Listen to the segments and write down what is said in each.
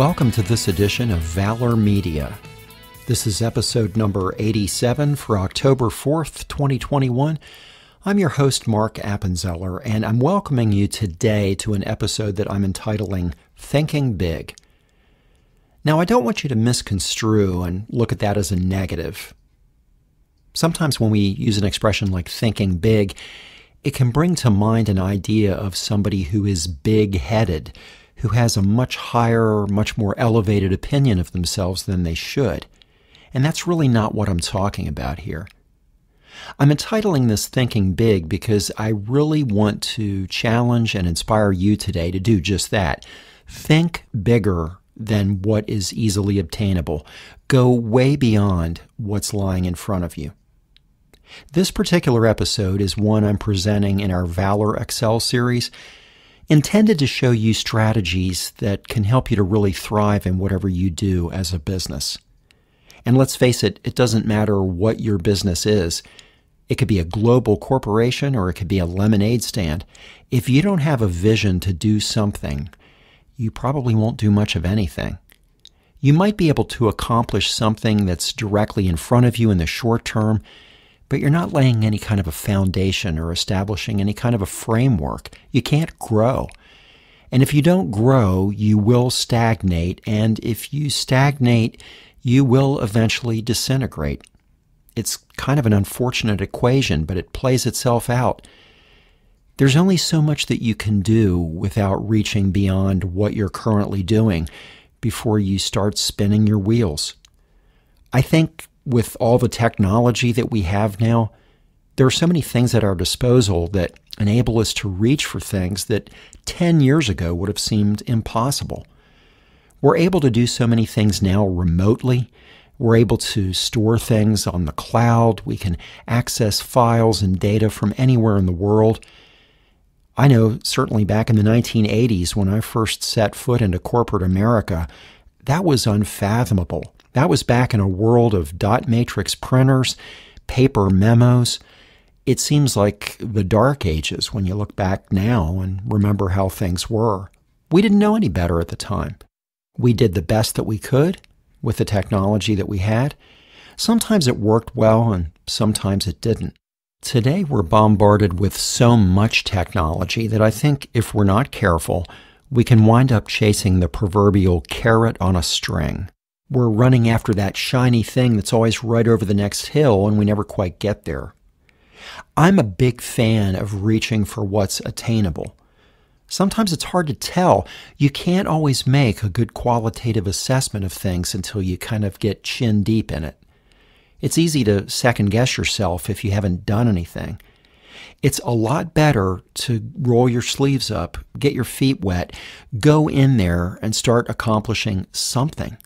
Welcome to this edition of Valor Media. This is episode number 87 for October 4th, 2021. I'm your host, Mark Appenzeller, and I'm welcoming you today to an episode that I'm entitling Thinking Big. Now, I don't want you to misconstrue and look at that as a negative. Sometimes when we use an expression like thinking big, it can bring to mind an idea of somebody who is big headed, who has a much higher, much more elevated opinion of themselves than they should. And that's really not what I'm talking about here. I'm entitling this Thinking Big because I really want to challenge and inspire you today to do just that. Think bigger than what is easily obtainable. Go way beyond what's lying in front of you. This particular episode is one I'm presenting in our Valor Excel series, intended to show you strategies that can help you to really thrive in whatever you do as a business. And let's face it, it doesn't matter what your business is. It could be a global corporation or it could be a lemonade stand. If you don't have a vision to do something, you probably won't do much of anything. You might be able to accomplish something that's directly in front of you in the short term but you're not laying any kind of a foundation or establishing any kind of a framework. You can't grow. And if you don't grow, you will stagnate. And if you stagnate, you will eventually disintegrate. It's kind of an unfortunate equation, but it plays itself out. There's only so much that you can do without reaching beyond what you're currently doing before you start spinning your wheels. I think with all the technology that we have now, there are so many things at our disposal that enable us to reach for things that 10 years ago would have seemed impossible. We're able to do so many things now remotely. We're able to store things on the cloud. We can access files and data from anywhere in the world. I know certainly back in the 1980s when I first set foot into corporate America, that was unfathomable. That was back in a world of dot matrix printers, paper memos. It seems like the dark ages when you look back now and remember how things were. We didn't know any better at the time. We did the best that we could with the technology that we had. Sometimes it worked well and sometimes it didn't. Today we're bombarded with so much technology that I think if we're not careful, we can wind up chasing the proverbial carrot on a string we're running after that shiny thing that's always right over the next hill and we never quite get there. I'm a big fan of reaching for what's attainable. Sometimes it's hard to tell. You can't always make a good qualitative assessment of things until you kind of get chin deep in it. It's easy to second guess yourself if you haven't done anything. It's a lot better to roll your sleeves up, get your feet wet, go in there and start accomplishing something.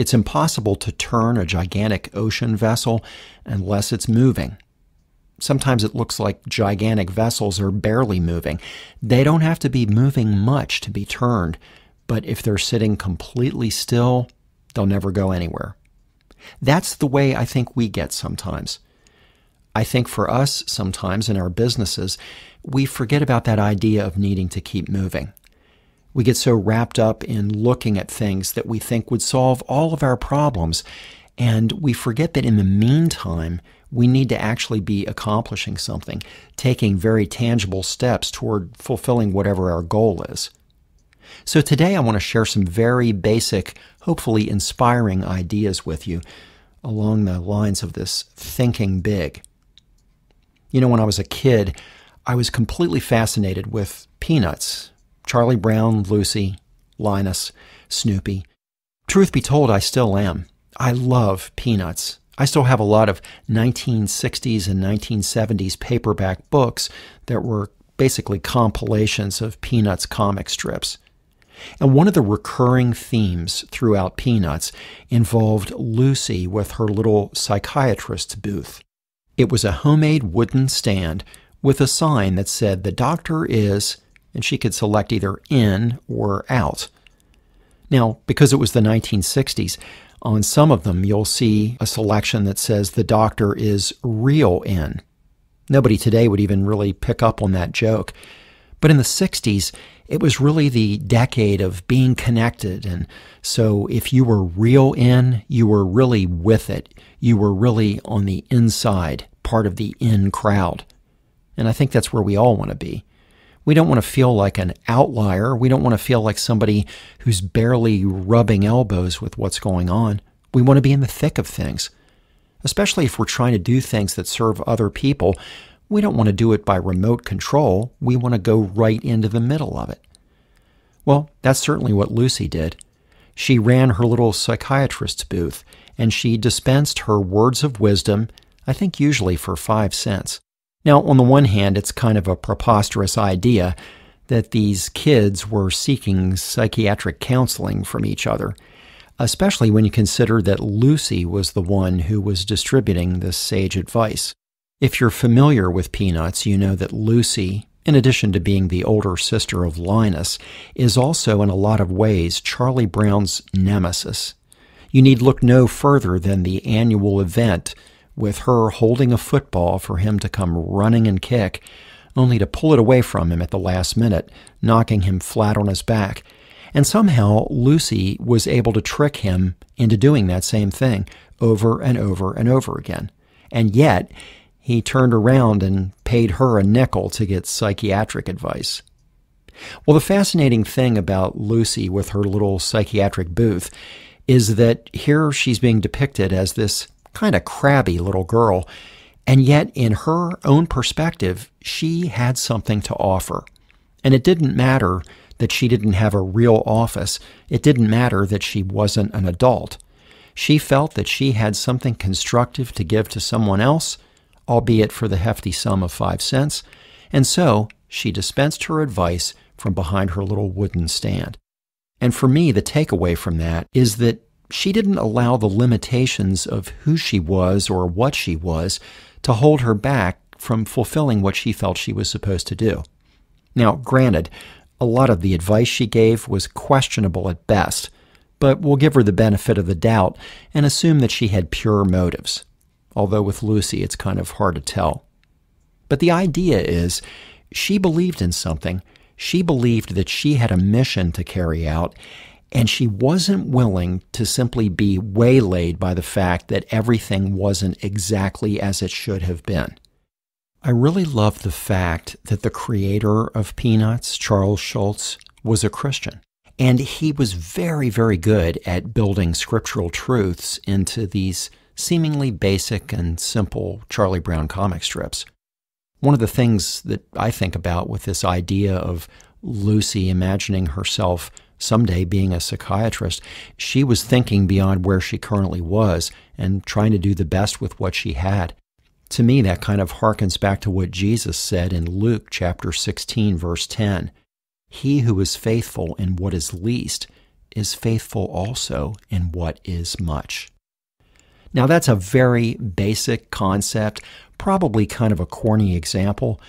It's impossible to turn a gigantic ocean vessel unless it's moving. Sometimes it looks like gigantic vessels are barely moving. They don't have to be moving much to be turned, but if they're sitting completely still, they'll never go anywhere. That's the way I think we get sometimes. I think for us, sometimes in our businesses, we forget about that idea of needing to keep moving. We get so wrapped up in looking at things that we think would solve all of our problems, and we forget that in the meantime, we need to actually be accomplishing something, taking very tangible steps toward fulfilling whatever our goal is. So, today I want to share some very basic, hopefully inspiring ideas with you along the lines of this thinking big. You know, when I was a kid, I was completely fascinated with peanuts Charlie Brown, Lucy, Linus, Snoopy. Truth be told, I still am. I love Peanuts. I still have a lot of 1960s and 1970s paperback books that were basically compilations of Peanuts comic strips. And one of the recurring themes throughout Peanuts involved Lucy with her little psychiatrist's booth. It was a homemade wooden stand with a sign that said the doctor is and she could select either in or out. Now, because it was the 1960s, on some of them you'll see a selection that says the doctor is real in. Nobody today would even really pick up on that joke. But in the 60s, it was really the decade of being connected. And so if you were real in, you were really with it. You were really on the inside, part of the in crowd. And I think that's where we all want to be. We don't want to feel like an outlier. We don't want to feel like somebody who's barely rubbing elbows with what's going on. We want to be in the thick of things. Especially if we're trying to do things that serve other people, we don't want to do it by remote control. We want to go right into the middle of it. Well, that's certainly what Lucy did. She ran her little psychiatrist's booth and she dispensed her words of wisdom, I think usually for five cents. Now, on the one hand, it's kind of a preposterous idea that these kids were seeking psychiatric counseling from each other, especially when you consider that Lucy was the one who was distributing this sage advice. If you're familiar with Peanuts, you know that Lucy, in addition to being the older sister of Linus, is also in a lot of ways Charlie Brown's nemesis. You need look no further than the annual event with her holding a football for him to come running and kick, only to pull it away from him at the last minute, knocking him flat on his back. And somehow Lucy was able to trick him into doing that same thing over and over and over again. And yet, he turned around and paid her a nickel to get psychiatric advice. Well, the fascinating thing about Lucy with her little psychiatric booth is that here she's being depicted as this kind of crabby little girl. And yet, in her own perspective, she had something to offer. And it didn't matter that she didn't have a real office, it didn't matter that she wasn't an adult. She felt that she had something constructive to give to someone else, albeit for the hefty sum of five cents, and so she dispensed her advice from behind her little wooden stand. And for me, the takeaway from that is that she didn't allow the limitations of who she was or what she was to hold her back from fulfilling what she felt she was supposed to do. Now, granted, a lot of the advice she gave was questionable at best, but we'll give her the benefit of the doubt and assume that she had pure motives. Although with Lucy, it's kind of hard to tell. But the idea is she believed in something, she believed that she had a mission to carry out, and she wasn't willing to simply be waylaid by the fact that everything wasn't exactly as it should have been. I really love the fact that the creator of Peanuts, Charles Schultz, was a Christian. And he was very, very good at building scriptural truths into these seemingly basic and simple Charlie Brown comic strips. One of the things that I think about with this idea of Lucy imagining herself someday being a psychiatrist, she was thinking beyond where she currently was and trying to do the best with what she had. To me, that kind of harkens back to what Jesus said in Luke chapter 16, verse 10. He who is faithful in what is least is faithful also in what is much. Now, that's a very basic concept, probably kind of a corny example,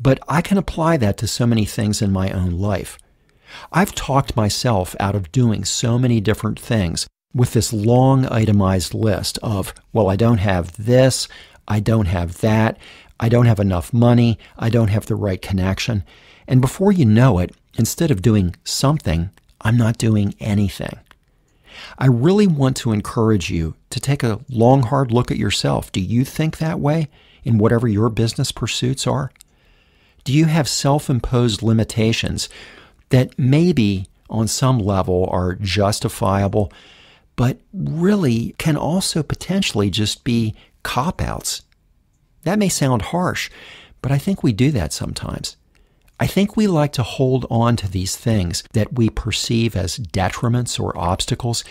but I can apply that to so many things in my own life. I've talked myself out of doing so many different things with this long itemized list of, well, I don't have this, I don't have that, I don't have enough money, I don't have the right connection. And before you know it, instead of doing something, I'm not doing anything. I really want to encourage you to take a long, hard look at yourself. Do you think that way in whatever your business pursuits are? Do you have self imposed limitations that maybe on some level are justifiable, but really can also potentially just be cop outs. That may sound harsh, but I think we do that sometimes. I think we like to hold on to these things that we perceive as detriments or obstacles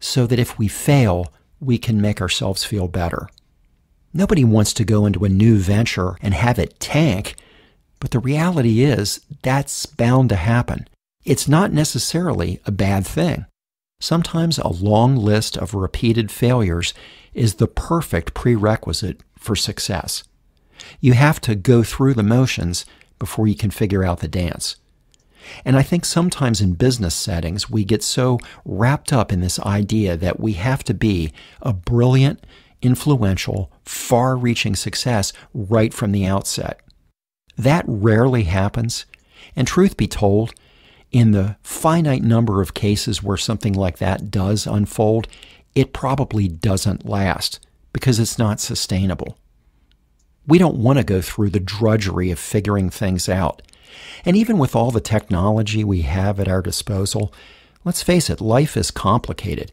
so that if we fail, we can make ourselves feel better. Nobody wants to go into a new venture and have it tank but the reality is, that's bound to happen. It's not necessarily a bad thing. Sometimes a long list of repeated failures is the perfect prerequisite for success. You have to go through the motions before you can figure out the dance. And I think sometimes in business settings, we get so wrapped up in this idea that we have to be a brilliant, influential, far reaching success right from the outset. That rarely happens. And truth be told, in the finite number of cases where something like that does unfold, it probably doesn't last because it's not sustainable. We don't want to go through the drudgery of figuring things out. And even with all the technology we have at our disposal, let's face it, life is complicated.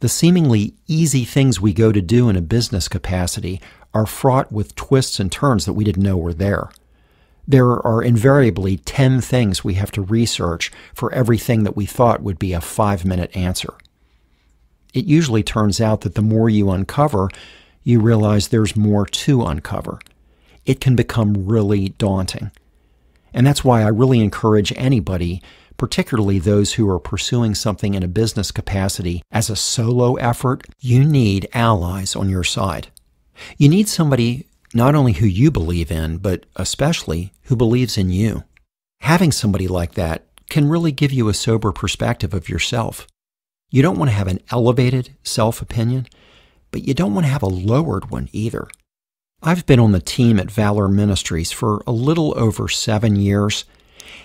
The seemingly easy things we go to do in a business capacity are fraught with twists and turns that we didn't know were there there are invariably 10 things we have to research for everything that we thought would be a five minute answer. It usually turns out that the more you uncover, you realize there's more to uncover. It can become really daunting. And that's why I really encourage anybody, particularly those who are pursuing something in a business capacity as a solo effort, you need allies on your side. You need somebody not only who you believe in, but especially who believes in you. Having somebody like that can really give you a sober perspective of yourself. You don't want to have an elevated self opinion, but you don't want to have a lowered one either. I've been on the team at Valor Ministries for a little over seven years,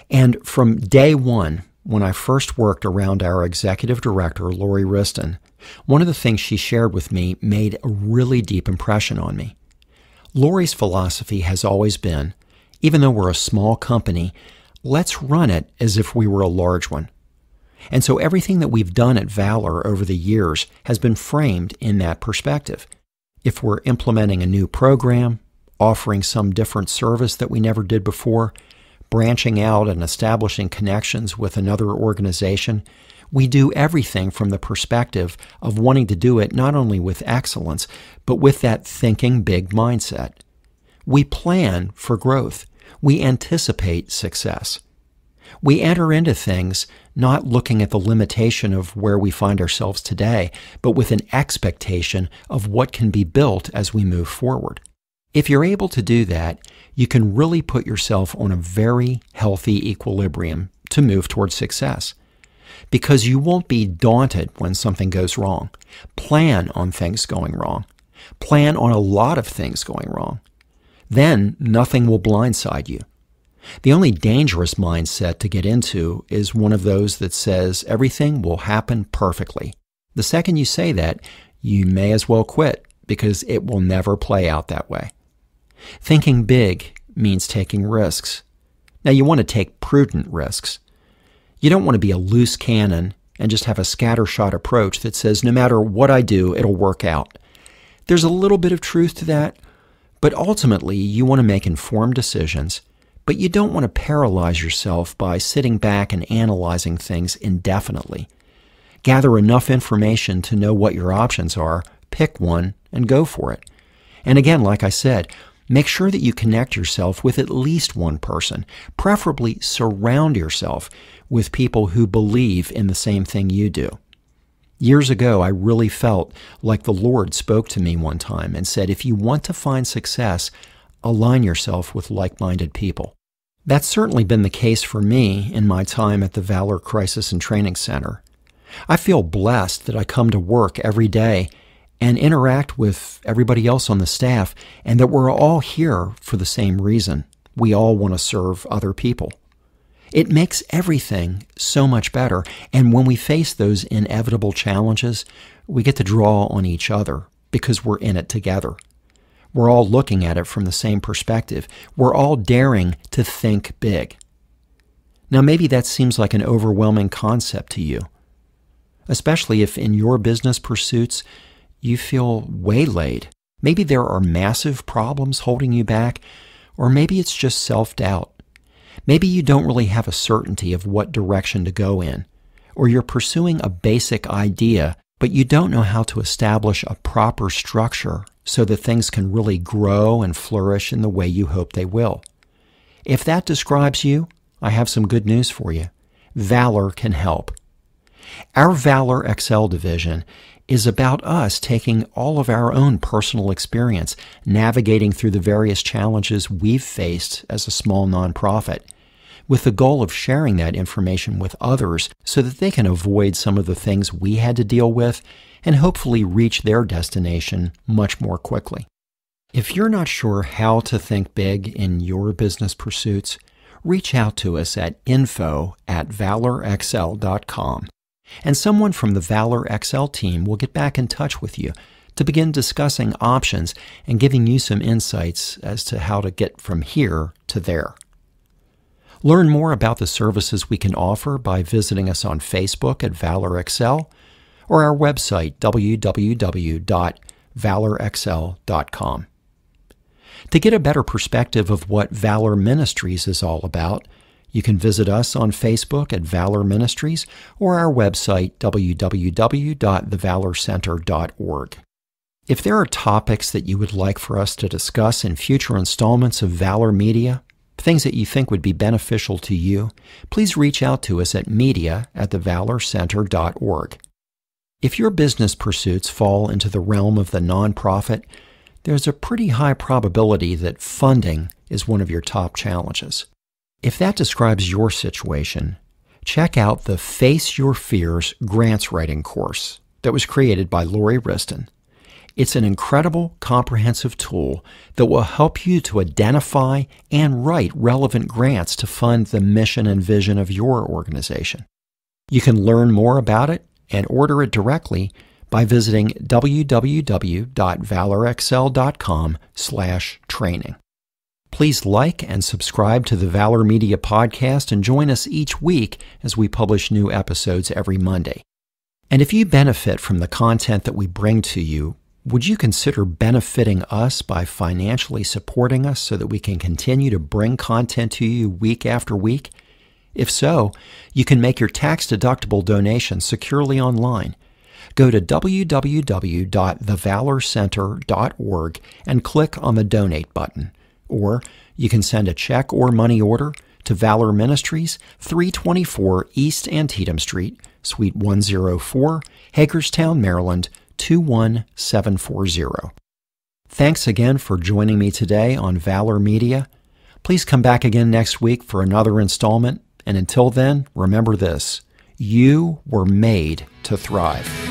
and from day one, when I first worked around our executive director, Lori Riston, one of the things she shared with me made a really deep impression on me. Lori's philosophy has always been even though we're a small company, let's run it as if we were a large one. And so everything that we've done at Valor over the years has been framed in that perspective. If we're implementing a new program, offering some different service that we never did before, branching out and establishing connections with another organization, we do everything from the perspective of wanting to do it not only with excellence, but with that thinking big mindset. We plan for growth. We anticipate success. We enter into things not looking at the limitation of where we find ourselves today, but with an expectation of what can be built as we move forward. If you're able to do that, you can really put yourself on a very healthy equilibrium to move towards success because you won't be daunted when something goes wrong. Plan on things going wrong. Plan on a lot of things going wrong. Then nothing will blindside you. The only dangerous mindset to get into is one of those that says everything will happen perfectly. The second you say that, you may as well quit because it will never play out that way. Thinking big means taking risks. Now, you want to take prudent risks. You don't want to be a loose cannon and just have a scattershot approach that says, no matter what I do, it'll work out. There's a little bit of truth to that, but ultimately, you want to make informed decisions, but you don't want to paralyze yourself by sitting back and analyzing things indefinitely. Gather enough information to know what your options are, pick one, and go for it. And again, like I said, Make sure that you connect yourself with at least one person. Preferably surround yourself with people who believe in the same thing you do. Years ago, I really felt like the Lord spoke to me one time and said, If you want to find success, align yourself with like minded people. That's certainly been the case for me in my time at the Valor Crisis and Training Center. I feel blessed that I come to work every day and interact with everybody else on the staff, and that we're all here for the same reason. We all want to serve other people. It makes everything so much better, and when we face those inevitable challenges, we get to draw on each other because we're in it together. We're all looking at it from the same perspective. We're all daring to think big. Now, maybe that seems like an overwhelming concept to you, especially if in your business pursuits you feel waylaid. Maybe there are massive problems holding you back, or maybe it's just self doubt. Maybe you don't really have a certainty of what direction to go in, or you're pursuing a basic idea, but you don't know how to establish a proper structure so that things can really grow and flourish in the way you hope they will. If that describes you, I have some good news for you. Valor can help. Our Valor Excel division is about us taking all of our own personal experience, navigating through the various challenges we've faced as a small nonprofit, with the goal of sharing that information with others so that they can avoid some of the things we had to deal with and hopefully reach their destination much more quickly. If you're not sure how to think big in your business pursuits, reach out to us at info at valorxl.com and someone from the Valor XL team will get back in touch with you to begin discussing options and giving you some insights as to how to get from here to there. Learn more about the services we can offer by visiting us on Facebook at Valor XL or our website www.valorxl.com. To get a better perspective of what Valor Ministries is all about, you can visit us on Facebook at Valor Ministries or our website, www.thevalorcenter.org. If there are topics that you would like for us to discuss in future installments of Valor Media, things that you think would be beneficial to you, please reach out to us at media at thevalorcenter.org. If your business pursuits fall into the realm of the nonprofit, there's a pretty high probability that funding is one of your top challenges. If that describes your situation, check out the Face Your Fears grants writing course that was created by Lori Riston. It's an incredible comprehensive tool that will help you to identify and write relevant grants to fund the mission and vision of your organization. You can learn more about it and order it directly by visiting www.valorexcel.com/training. Please like and subscribe to the Valor Media Podcast and join us each week as we publish new episodes every Monday. And if you benefit from the content that we bring to you, would you consider benefiting us by financially supporting us so that we can continue to bring content to you week after week? If so, you can make your tax deductible donation securely online. Go to www.thevalorcenter.org and click on the donate button or you can send a check or money order to Valor Ministries, 324 East Antietam Street, Suite 104, Hagerstown, Maryland, 21740. Thanks again for joining me today on Valor Media. Please come back again next week for another installment, and until then, remember this you were made to thrive.